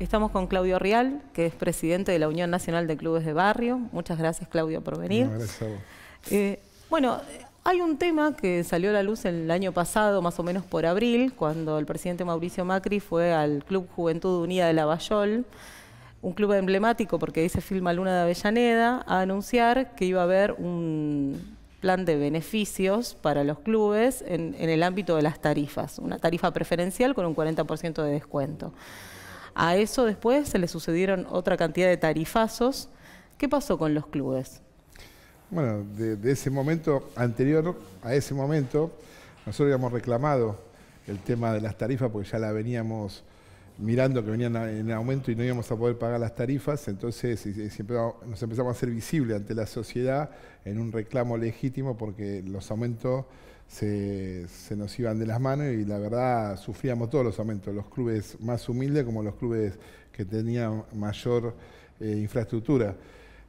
Estamos con Claudio Rial, que es presidente de la Unión Nacional de Clubes de Barrio. Muchas gracias, Claudio, por venir. Eh, bueno, hay un tema que salió a la luz el año pasado, más o menos por abril, cuando el presidente Mauricio Macri fue al Club Juventud Unida de Lavallol, un club emblemático porque dice Filma Luna de Avellaneda, a anunciar que iba a haber un plan de beneficios para los clubes en, en el ámbito de las tarifas, una tarifa preferencial con un 40% de descuento. A eso después se le sucedieron otra cantidad de tarifazos. ¿Qué pasó con los clubes? Bueno, de, ese momento anterior a ese momento, nosotros habíamos reclamado el tema de las tarifas porque ya la veníamos mirando que venían en aumento y no íbamos a poder pagar las tarifas, entonces nos empezamos a hacer visible ante la sociedad en un reclamo legítimo porque los aumentos se, nos iban de las manos y la verdad sufríamos todos los aumentos, los clubes más humildes como los clubes que tenían mayor eh, infraestructura.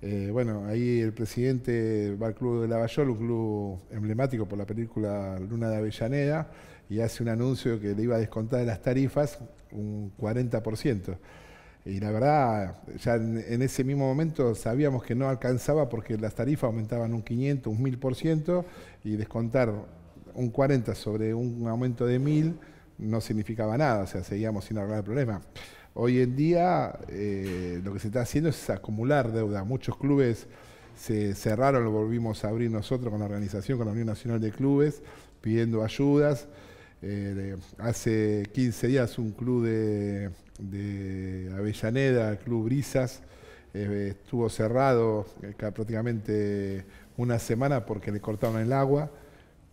Eh, bueno, ahí el presidente va al Club de Lavallol, un club emblemático por la película Luna de Avellaneda, y hace un anuncio que le iba a descontar de las tarifas un 40%. Y la verdad, ya en, ese mismo momento sabíamos que no alcanzaba porque las tarifas aumentaban un 500, un 1000% y descontar un 40 sobre un aumento de 1000 no significaba nada, o sea, seguíamos sin arreglar el problema. Hoy en día eh, lo que se está haciendo es acumular deuda. Muchos clubes se cerraron, lo volvimos a abrir nosotros con la organización, con la Unión Nacional de Clubes, pidiendo ayudas. Eh, hace 15 días un club de, Avellaneda, el Club Brisas, eh, estuvo cerrado prácticamente una semana porque le cortaron el agua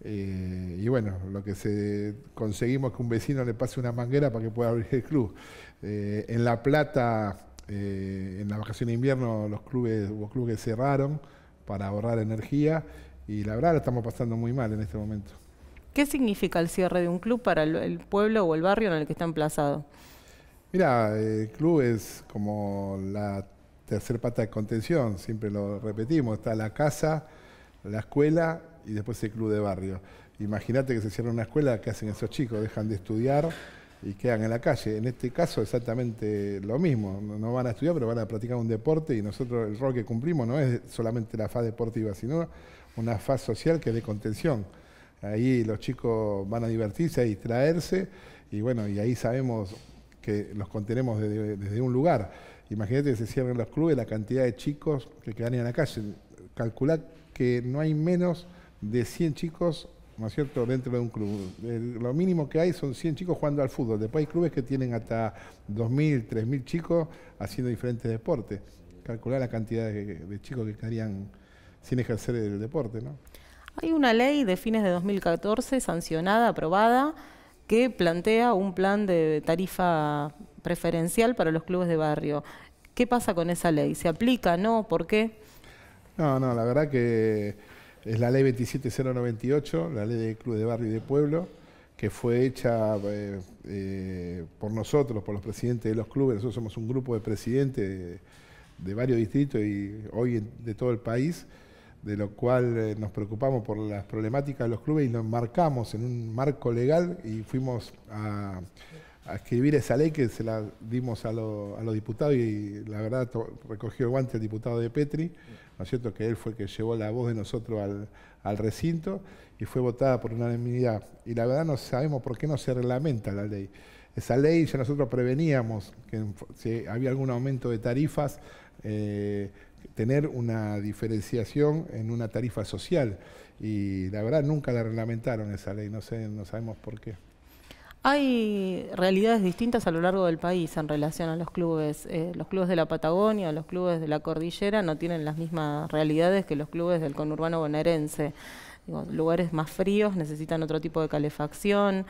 eh, y bueno, lo que conseguimos es que un vecino le pase una manguera para que pueda abrir el club. Eh, en La Plata, eh, en la vacación de invierno, los clubes, hubo clubes que cerraron para ahorrar energía y la verdad lo estamos pasando muy mal en este momento. ¿Qué significa el cierre de un club para el, pueblo o el barrio en el que está emplazado? Mira, el club es como la tercera pata de contención, siempre lo repetimos, está la casa, la escuela y después el club de barrio. Imagínate que se cierra una escuela, ¿qué hacen esos chicos? Dejan de estudiar y quedan en la calle. En este caso exactamente lo mismo, no van a estudiar, pero van a practicar un deporte y nosotros el rol que cumplimos no es solamente la faz deportiva, sino una faz social que es de contención. Ahí los chicos van a divertirse, a distraerse y bueno, y ahí sabemos que los contenemos desde, un lugar. Imagínate que se cierren los clubes, la cantidad de chicos que quedan en la calle. Calcular que no hay menos de 100 chicos, ¿no es cierto?, dentro de un club. lo mínimo que hay son 100 chicos jugando al fútbol. Después hay clubes que tienen hasta 2.000, 3.000 chicos haciendo diferentes deportes. Calcular la cantidad de, de chicos que estarían sin ejercer el deporte, ¿no? Hay una ley de fines de 2014 sancionada, aprobada, que plantea un plan de tarifa preferencial para los clubes de barrio. ¿Qué pasa con esa ley? ¿Se aplica? ¿No? ¿Por qué? No, no, la verdad que es la ley 27098, la ley de Club de Barrio y de Pueblo, que fue hecha eh, eh, por nosotros, por los presidentes de los clubes. Nosotros somos un grupo de presidentes de, varios distritos y hoy de todo el país, de lo cual eh, nos preocupamos por las problemáticas de los clubes y nos marcamos en un marco legal y fuimos a escribir esa ley que se la dimos a, los diputados y la verdad recogió el guante el diputado de Petri, ¿no es cierto? Que él fue el que llevó la voz de nosotros al, recinto y fue votada por unanimidad. Y la verdad no sabemos por qué no se reglamenta la ley. Esa ley ya nosotros preveníamos que si había algún aumento de tarifas, eh, tener una diferenciación en una tarifa social. Y la verdad nunca la reglamentaron esa ley, no, sé, no sabemos por qué. Hay realidades distintas a lo largo del país en relación a los clubes. Eh, los clubes de la Patagonia, los clubes de la cordillera no tienen las mismas realidades que los clubes del conurbano bonaerense. lugares más fríos necesitan otro tipo de calefacción.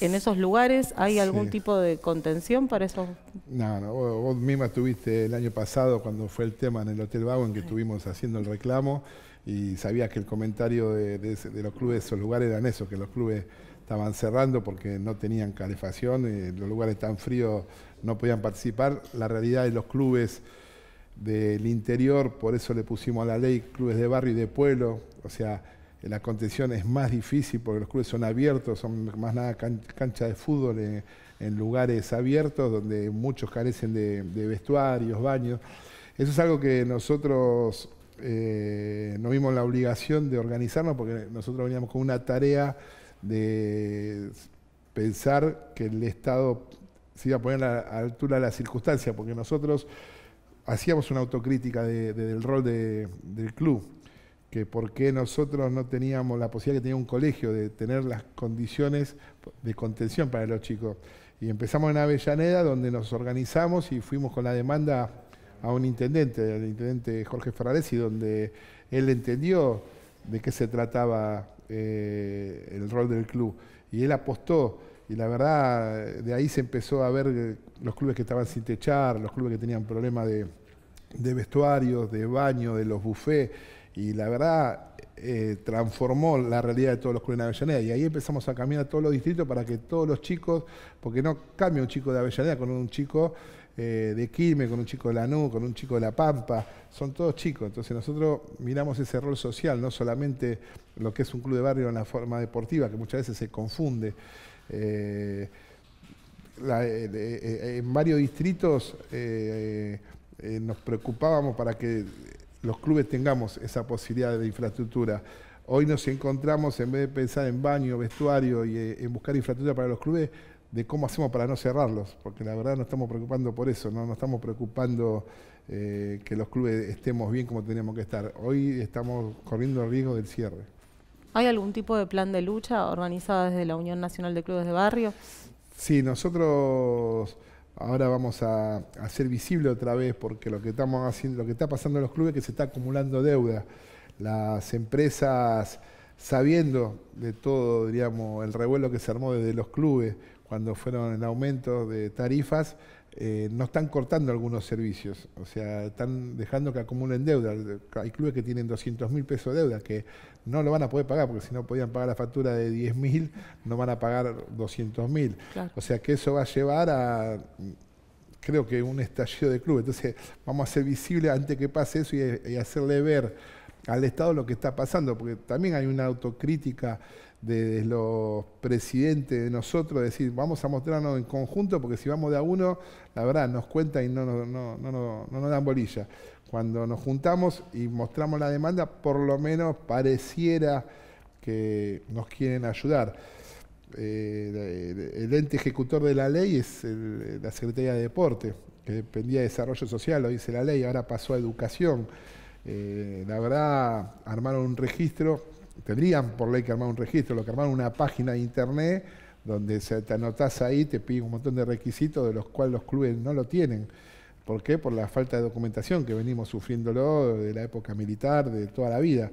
¿En esos lugares hay algún tipo de contención para eso? No, no, vos misma estuviste el año pasado cuando fue el tema en el Hotel Vago en que estuvimos haciendo el reclamo y sabías que el comentario de, los clubes de esos lugares eran eso, que los clubes estaban cerrando porque no tenían calefacción, en eh, los lugares tan fríos no podían participar. La realidad de los clubes del interior, por eso le pusimos a la ley clubes de barrio y de pueblo, o sea, la contención es más difícil porque los clubes son abiertos, son más nada cancha de fútbol eh, en, lugares abiertos donde muchos carecen de, vestuarios, baños. Eso es algo que nosotros eh, nos vimos la obligación de organizarnos porque nosotros veníamos con una tarea de pensar que el Estado se iba a poner a la altura de la circunstancia, porque nosotros hacíamos una autocrítica del rol del club, que por qué nosotros no teníamos la posibilidad que tenía un colegio de tener las condiciones de contención para los chicos. Y empezamos en Avellaneda, donde nos organizamos y fuimos con la demanda a un intendente, el intendente Jorge Ferraresi, donde él entendió de qué se trataba eh, el rol del club. Y él apostó, y la verdad, de ahí se empezó a ver eh, los clubes que estaban sin techar, los clubes que tenían problemas de, vestuarios, de baño, de los bufés y la verdad eh, transformó la realidad de todos los clubes en Avellaneda. Y ahí empezamos a cambiar todos los distritos para que todos los chicos, porque no cambia un chico de Avellaneda con un chico eh, de Quilmes, con un chico de Lanú, con un chico de La Pampa, son todos chicos. Entonces nosotros miramos ese rol social, no solamente lo que es un club de barrio en la forma deportiva, que muchas veces se confunde. Eh, eh, en varios distritos nos preocupábamos para que los clubes tengamos esa posibilidad de infraestructura. Hoy nos encontramos, en vez de pensar en baño, vestuario y en buscar infraestructura para los clubes, de cómo hacemos para no cerrarlos, porque la verdad no estamos preocupando por eso, no nos estamos preocupando eh, que los clubes estemos bien como teníamos que estar. Hoy estamos corriendo el riesgo del cierre. ¿Hay algún tipo de plan de lucha organizado desde la Unión Nacional de Clubes de Barrio? Sí, nosotros ahora vamos a, hacer ser visible otra vez, porque lo que estamos haciendo, lo que está pasando en los clubes es que se está acumulando deuda. Las empresas sabiendo de todo, diríamos, el revuelo que se armó desde los clubes cuando fueron en aumento de tarifas, eh, no están cortando algunos servicios, o sea, están dejando que acumulen deuda. Hay clubes que tienen 200 mil pesos de deuda que no lo van a poder pagar, porque si no podían pagar la factura de 10 mil, no van a pagar 200 mil. O sea que eso va a llevar a, creo que un estallido de clubes. Entonces, vamos a ser visible antes que pase eso y hacerle ver al Estado lo que está pasando, porque también hay una autocrítica de, los presidentes, de nosotros, decir, vamos a mostrarnos en conjunto, porque si vamos de a uno, la verdad, nos cuentan y no, nos dan bolilla. Cuando nos juntamos y mostramos la demanda, por lo menos pareciera que nos quieren ayudar. Eh, el, ente ejecutor de la ley es la Secretaría de Deporte, que dependía de Desarrollo Social, lo dice la ley, ahora pasó a Educación. Eh, la verdad, armaron un registro, tendrían por ley que armar un registro, lo que armaron una página de internet donde se, te anotás ahí, te piden un montón de requisitos de los cuales los clubes no lo tienen. ¿Por qué? Por la falta de documentación que venimos sufriéndolo de la época militar, de toda la vida.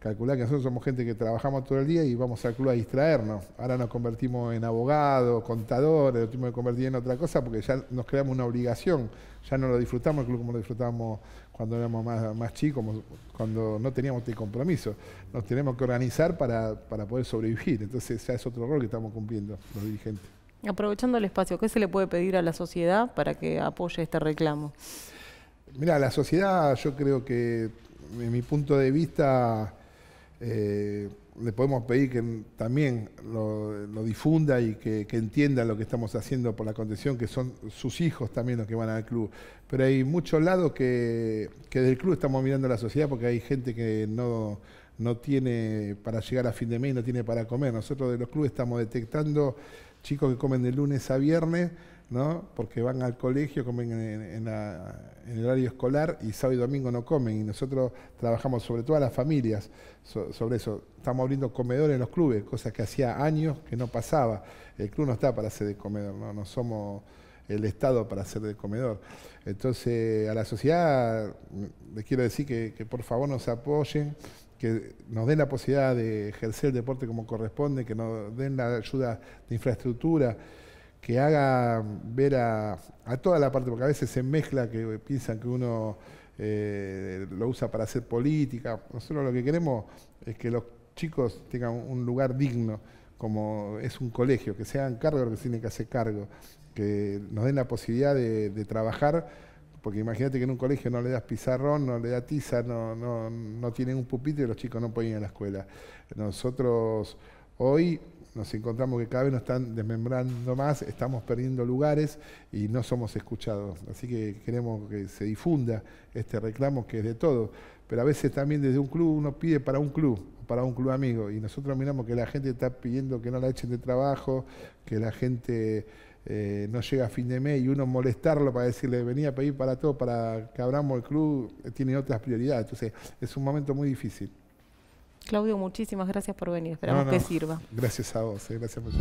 Calcular que nosotros somos gente que trabajamos todo el día y vamos al club a distraernos. Ahora nos convertimos en abogados, contadores, nos último que convertir en otra cosa porque ya nos creamos una obligación. Ya no lo disfrutamos el club como lo disfrutábamos cuando éramos más, más chicos, cuando no teníamos este compromiso. Nos tenemos que organizar para, para poder sobrevivir. Entonces ya es otro rol que estamos cumpliendo los dirigentes. Aprovechando el espacio, ¿qué se le puede pedir a la sociedad para que apoye este reclamo? Mira, la sociedad yo creo que, en mi punto de vista, eh, le podemos pedir que también lo, difunda y que, entienda lo que estamos haciendo por la condición, que son sus hijos también los que van al club. Pero hay muchos lados que, del club estamos mirando a la sociedad porque hay gente que no, no tiene para llegar a fin de mes, no tiene para comer. Nosotros de los clubes estamos detectando chicos que comen de lunes a viernes, ¿no? porque van al colegio, comen en, el horario escolar y sábado y domingo no comen. Y nosotros trabajamos sobre todo a las familias sobre eso. Estamos abriendo comedores en los clubes, cosa que hacía años que no pasaba. El club no está para hacer de comedor, no, somos el Estado para hacer de comedor. Entonces, a la sociedad les quiero decir que, que por favor nos apoyen, que nos den la posibilidad de ejercer el deporte como corresponde, que nos den la ayuda de infraestructura, que haga ver a, toda la parte, porque a veces se mezcla que piensan que uno eh, lo usa para hacer política. Nosotros lo que queremos es que los chicos tengan un lugar digno, como es un colegio, que se hagan cargo de lo que tienen que hacer cargo, que nos den la posibilidad de trabajar porque imagínate que en un colegio no le das pizarrón, no le das tiza, no, no, tienen un pupito y los chicos no pueden ir a la escuela. Nosotros hoy nos encontramos que cada vez nos están desmembrando más, estamos perdiendo lugares y no somos escuchados. Así que queremos que se difunda este reclamo que es de todo. Pero a veces también desde un club uno pide para un club, para un club amigo, y nosotros miramos que la gente está pidiendo que no la echen de trabajo, que la gente eh, no llega a fin de mes y uno molestarlo para decirle, venía a pedir para todo, para que abramos el club, eh, tiene otras prioridades. Entonces, es un momento muy difícil. Claudio, muchísimas gracias por venir. Esperamos que sirva. Gracias a vos, eh, gracias